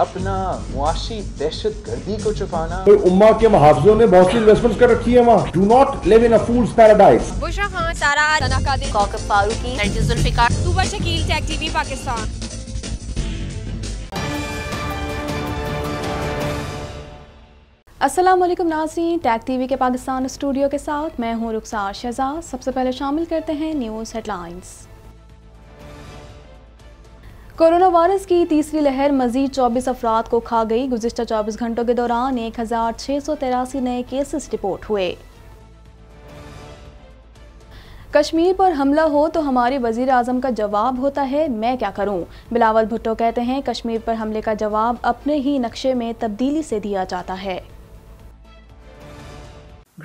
अपना मुआशी दहशत गर्दी को छुपाना तो उम्मा के मुहावजों ने बहुत सी इन्वेस्टमेंट कर रखी है वहाँ do not live in fools paradise बुशा Khan Sara Farooqi Tag TV Pakistan Aslam Nazeen Tag TV के पाकिस्तान स्टूडियो के साथ मैं हूं रुखसार शहजाद सबसे पहले शामिल करते हैं न्यूज़ हेडलाइंस कोरोना वायरस की तीसरी लहर मजीद 24 अफराद को खा गई गुजशत 24 घंटों के दौरान एक नए केसेस रिपोर्ट हुए कश्मीर पर हमला हो तो हमारे वजीर आजम का जवाब होता है मैं क्या करूं? बिलावल भुट्टो कहते हैं कश्मीर पर हमले का जवाब अपने ही नक्शे में तब्दीली से दिया जाता है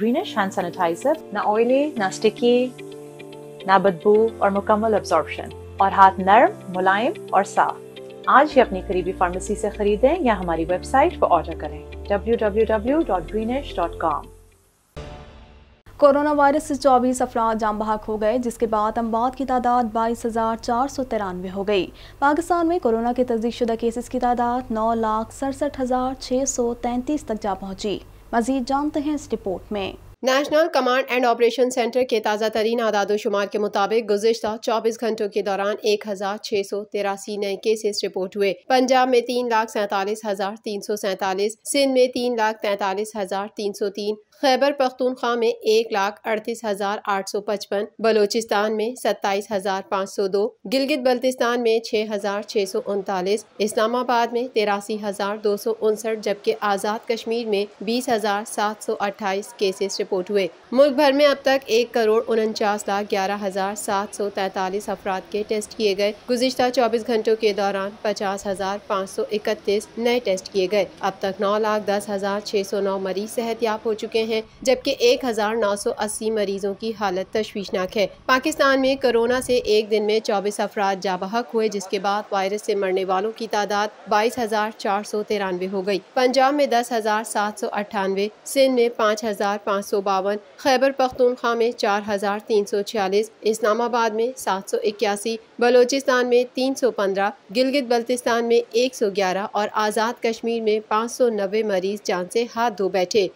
ग्रीनिश हैंड सैनिटाइजर ना ऑयली ना स्टिकी ना बदबू और मुकम्मल एब्जॉर्प्शन और हाथ नरम मुलायम और साफ आज ही अपनी करीबी फार्मेसी से खरीदें या हमारी वेबसाइट पर ऑर्डर करें www.greenish.com कोरोना वायरस से चौबीस अफराद जाम बहक हो गए जिसके बाद अमवात की तादाद बाईस हज़ार चार सौ तिरानवे हो गई पाकिस्तान में कोरोना के तस्दीकशुदा केसेस की तादाद नौ लाख सड़सठ हज़ार छह सौ तैंतीस तक जा पहुंची मजीद जानते हैं इस रिपोर्ट में national command and operation centre के ताज़ा तरीन आदादोशुमार के मुताबिक गुजशत चौबीस घंटों के दौरान एक हज़ार छह सौ तिरासी नए केसेस रिपोर्ट हुए पंजाब में तीन लाख सैंतालीस हज़ार तीन सौ सैंतालीस सिंध में तीन लाख तैंतालीस हज़ार तीन सौ तीन खैबर पख्तूनख्वा में एक लाख अड़तीस हज़ार आठ सौ पचपन बलोचिस्तान में सत्ताईस हज़ार पाँच सौ दो गिलगित बल्तिस्तान में छः हज़ार छः सौ उनतालीस इस्लामाबाद में तिरासी हज़ार दो सौ उनसठ जबकि आज़ाद कश्मीर में बीस हज़ार सात सौ अट्ठाईस केसेस रिपोर्ट हुए मुल्क भर में अब तक एक करोड़ उनचास लाख ग्यारह हज़ार सात सौ तैतालीस अफराद के टेस्ट किए गए गुजशत चौबीस घंटों के दौरान पचास हज़ार पाँच सौ इकतीस नए टेस्ट किए गए अब तक नौ लाख दस हज़ार छः सौ नौ मरीज सेहत याब हो चुके हैं हैं जबकि अस्सी मरीजों की हालत तश्वीशनाक है पाकिस्तान में कोरोना से एक दिन में चौबीस अफराद जाबहक हुए जिसके बाद वायरस से मरने वालों की तादाद बाईस हजार चार सौ तिरानवे हो गयी पंजाब में दस हजार सात सौ अट्ठानवे सिंध में पाँच हजार पाँच सौ बावन खैबर पख्तूनख्वा में चार हजार तीन सौ छियालीस इस्लामाबाद में सात सौ इक्यासी बलोचिस्तान में तीन सौ पंद्रह गिलगित बल्तिस्तान में एक सौ ग्यारह और आज़ाद कश्मीर में पाँच सौ नब्बे मरीज जान से हाथ धो बैठे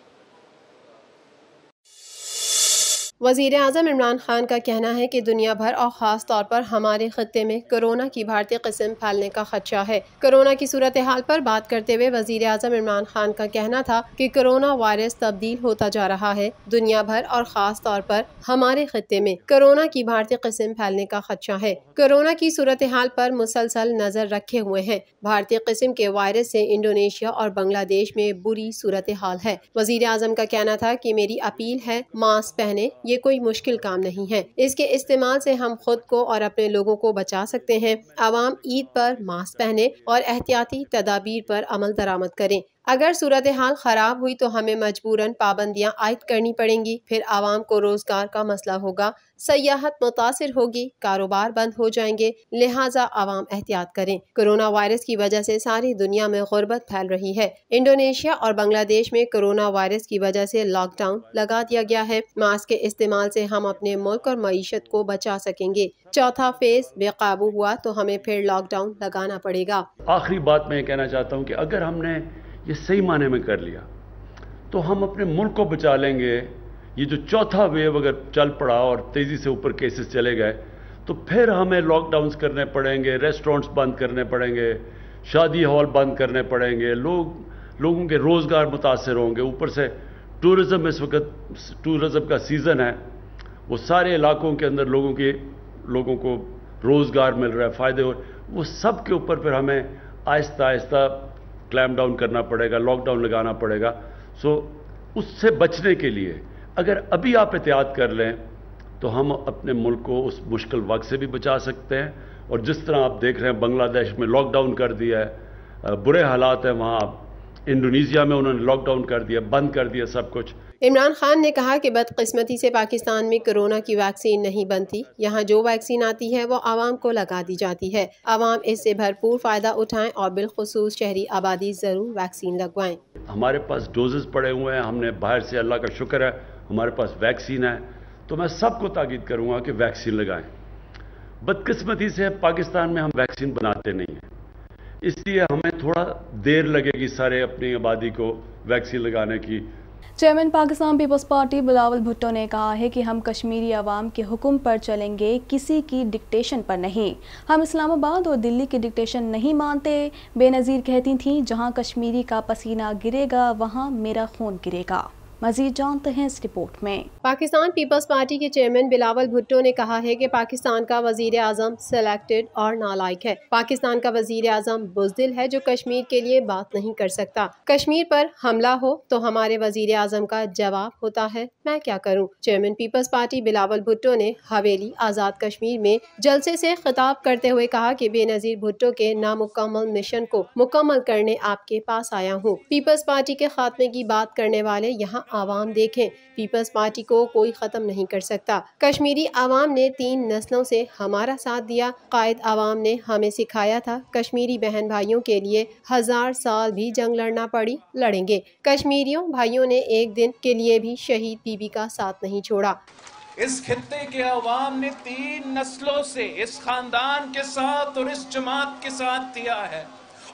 वजीर अजम इमरान खान का कहना है कि दुनिया भर और ख़ास तौर पर हमारे खत्े में कोरोना की भारतीय किस्म फैलने का खदशा है कोरोना की सूरत हाल पर बात करते हुए वजीर अजम इमरान खान का कहना था कि कोरोना वायरस तब्दील होता जा रहा है दुनिया भर और ख़ास तौर पर हमारे खत्े में कोरोना की भारतीय किस्म फैलने का खदशा है कोरोना की सूरत हाल पर मुसलसल नज़र रखे हुए है भारतीय किस्म के वायरस से इंडोनेशिया और बांग्लादेश में बुरी सूरत हाल है वजीर अजम का कहना था की मेरी अपील है मास्क पहने ये कोई मुश्किल काम नहीं है इसके इस्तेमाल से हम खुद को और अपने लोगों को बचा सकते हैं आवाम ईद पर मास्क पहने और एहतियाती तदाबीर पर अमल दरामद करें अगर सूरत हाल ख़राब हुई तो हमें मजबूरन पाबंदियाँ आयद करनी पड़ेंगी फिर आवाम को रोज़गार का मसला होगा सयाहत मुतासर होगी कारोबार बंद हो जाएंगे लिहाजा आवाम एहतियात करें कोरोना वायरस की वजह से सारी दुनिया में गुर्बत फैल रही है इंडोनेशिया और बांग्लादेश में कोरोना वायरस की वजह से लॉकडाउन लगा दिया गया है मास्क के इस्तेमाल से हम अपने मुल्क और मीशत को बचा सकेंगे चौथा फेज बेकाबू हुआ तो हमें फिर लॉकडाउन लगाना पड़ेगा आखिरी बात मैं कहना चाहता हूँ की अगर हमने ये सही माने में कर लिया तो हम अपने मुल्क को बचा लेंगे ये जो चौथा वेव अगर चल पड़ा और तेज़ी से ऊपर केसेस चले गए तो फिर हमें लॉकडाउंस करने पड़ेंगे रेस्टोरेंट्स बंद करने पड़ेंगे शादी हॉल बंद करने पड़ेंगे लोग लोगों के रोज़गार मुतासर होंगे ऊपर से टूरिज्म इस वक्त टूरिज्म का सीज़न है वो सारे इलाकों के अंदर लोगों के लोगों को रोज़गार मिल रहा है फ़ायदे हो वो सब के ऊपर फिर हमें आहिस्ता आहिस्ता क्लैम डाउन करना पड़ेगा लॉकडाउन लगाना पड़ेगा सो उससे बचने के लिए अगर अभी आप एहतियात कर लें तो हम अपने मुल्क को उस मुश्किल वक्त से भी बचा सकते हैं और जिस तरह आप देख रहे हैं बांग्लादेश में लॉकडाउन कर दिया है बुरे हालात हैं वहाँ आप इंडोनेशिया में उन्होंने लॉकडाउन कर दिया बंद कर दिया सब कुछ इमरान खान ने कहा कि बदकिस्मती से पाकिस्तान में कोरोना की वैक्सीन नहीं बनती यहाँ जो वैक्सीन आती है वो आवाम को लगा दी जाती है आवाम इससे भरपूर फ़ायदा उठाएं और बिलखसूस शहरी आबादी ज़रूर वैक्सीन लगवाएं हमारे पास डोजेज पड़े हुए हैं हमने बाहर से अल्लाह का शुक्र है हमारे पास वैक्सीन है तो मैं सबको ताकीद करूँगा कि वैक्सीन लगाएं बदकस्मती से पाकिस्तान में हम वैक्सीन बनाते नहीं हैं इसलिए हमें थोड़ा देर लगेगी सारे अपनी आबादी को वैक्सीन लगाने की chairman Pakistan Peoples Party Bilawal Bhutto ने कहा है कि हम कश्मीरी आवाम के हुक्म पर चलेंगे किसी की डिक्टेशन पर नहीं हम इस्लामाबाद और दिल्ली की डिक्टेशन नहीं मानते बेनज़ीर कहती थीं जहां कश्मीरी का पसीना गिरेगा वहां मेरा खून गिरेगा मजीद जानते हैं इस रिपोर्ट में पाकिस्तान पीपल्स पार्टी के चेयरमैन बिलावल भुट्टो ने कहा है की पाकिस्तान का वजीर आजम सेलेक्टेड और नालायक है पाकिस्तान का वजीर आजम बुजदिल है जो कश्मीर के लिए बात नहीं कर सकता कश्मीर पर हमला हो तो हमारे वजीर आजम का जवाब होता है मैं क्या करूँ chairman Peoples Party Bilawal Bhutto ने हवेली आज़ाद कश्मीर में जलसे से खिताब करते हुए कहा कि बेनजीर भुट्टो के नामुकम्मल मिशन को मुकम्मल करने आपके पास आया हूँ पीपल्स पार्टी के खात्मे की बात करने वाले यहाँ आवाम देखें पीपल्स पार्टी को कोई ख़त्म नहीं कर सकता कश्मीरी आवाम ने तीन नस्लों से हमारा साथ दिया कायद आवाम ने हमें सिखाया था कश्मीरी बहन भाइयों के लिए हज़ार साल भी जंग लड़ना पड़ी लड़ेंगे कश्मीरियों भाइयों ने एक दिन के लिए भी शहीद बीबी का साथ नहीं छोड़ा इस खत्ते के अवाम ने तीन नस्लों से इस खानदान के साथ और इस जमात के साथ दिया है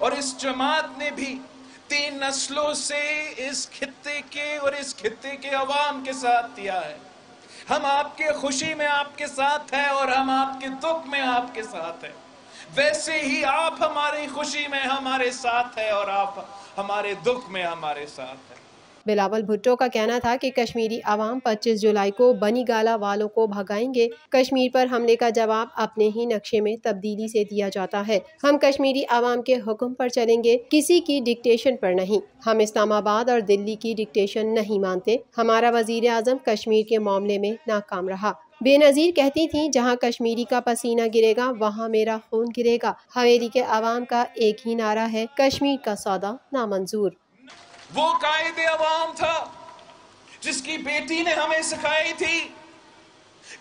और इस जमात ने भी कितनी नस्लों से इस खत्े के और इस खत्े के अवाम के साथ दिया है हम आपके खुशी में आपके साथ है और हम आपके दुख में आपके साथ है वैसे ही आप हमारी खुशी में हमारे साथ है और आप हमारे दुख में हमारे साथ है बिलावल भुट्टो का कहना था कि कश्मीरी आवाम 25 जुलाई को बनी गाला वालों को भगाएंगे कश्मीर पर हमले का जवाब अपने ही नक्शे में तब्दीली से दिया जाता है हम कश्मीरी आवाम के हुक्म पर चलेंगे किसी की डिक्टेशन पर नहीं हम इस्लामाबाद और दिल्ली की डिक्टेशन नहीं मानते हमारा वजीर आजम कश्मीर के मामले में नाकाम रहा बेनज़ीर कहती थी जहाँ कश्मीरी का पसीना गिरेगा वहाँ मेरा खून गिरेगा हवेली के आवाम का एक ही नारा है कश्मीर का सौदा नामंजूर वो कायदे अवाम था जिसकी बेटी ने हमें सिखाई थी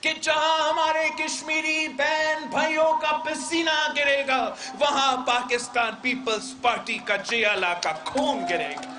कि जहां हमारे कश्मीरी बहन भाइयों का पसीना गिरेगा वहां पाकिस्तान पीपल्स पार्टी का जियाला का खून गिरेगा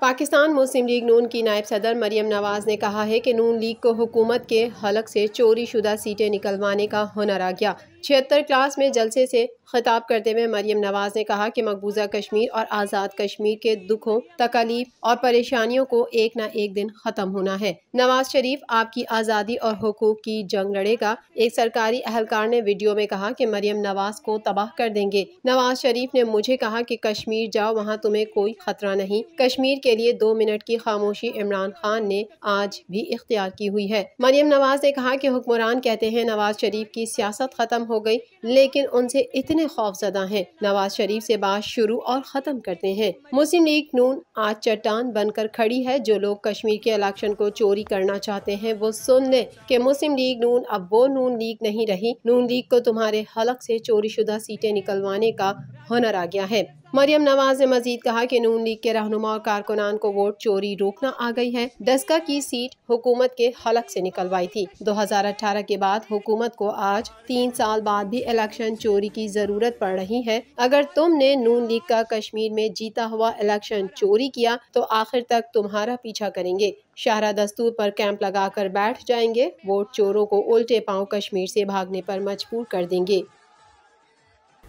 पाकिस्तान मुस्लिम लीग नून की नायब सदर मरियम नवाज़ ने कहा है कि नून लीग को हुकूमत के हलक से चोरी शुदा सीटें निकलवाने का हुनर आ गया छिहत्तर क्लास में जलसे से खिताब करते हुए मरियम नवाज ने कहा कि मकबूजा कश्मीर और आज़ाद कश्मीर के दुखों तकलीफ और परेशानियों को एक न एक दिन ख़त्म होना है नवाज शरीफ आपकी आज़ादी और हकूक की जंग लड़ेगा एक सरकारी अहलकार ने वीडियो में कहा कि मरियम नवाज को तबाह कर देंगे नवाज शरीफ ने मुझे कहा कि कश्मीर जाओ वहाँ तुम्हें कोई ख़तरा नहीं कश्मीर के लिए दो मिनट की खामोशी इमरान खान ने आज भी इख्तियार की हुई है मरियम नवाज ने कहा कि हुक्मरान कहते हैं नवाज शरीफ की सियासत ख़त्म हो हो गई लेकिन उनसे इतने खौफजदा हैं नवाज शरीफ से बात शुरू और ख़त्म करते हैं मुस्लिम लीग नून आज चट्टान बनकर खड़ी है जो लोग कश्मीर के इलेक्शन को चोरी करना चाहते हैं वो सुन ले कि मुस्लिम लीग नून अब वो नून लीग नहीं रही नून लीग को तुम्हारे हलक से चोरी शुदा सीटें निकलवाने का हुनर आ गया है मरियम नवाज ने मजीद कहा कि नून लीग के रहनुमा और कारकुनान को वोट चोरी रोकना आ गई है दसका की सीट हुकूमत के हलक से निकलवाई थी 2018 के बाद हुकूमत को आज तीन साल बाद भी इलेक्शन चोरी की जरूरत पड़ रही है अगर तुमने नून लीग का कश्मीर में जीता हुआ इलेक्शन चोरी किया तो आखिर तक तुम्हारा पीछा करेंगे शाहरा दस्तूर पर कैंप लगाकर बैठ जाएंगे वोट चोरों को उल्टे पांव कश्मीर से भागने पर मजबूर कर देंगे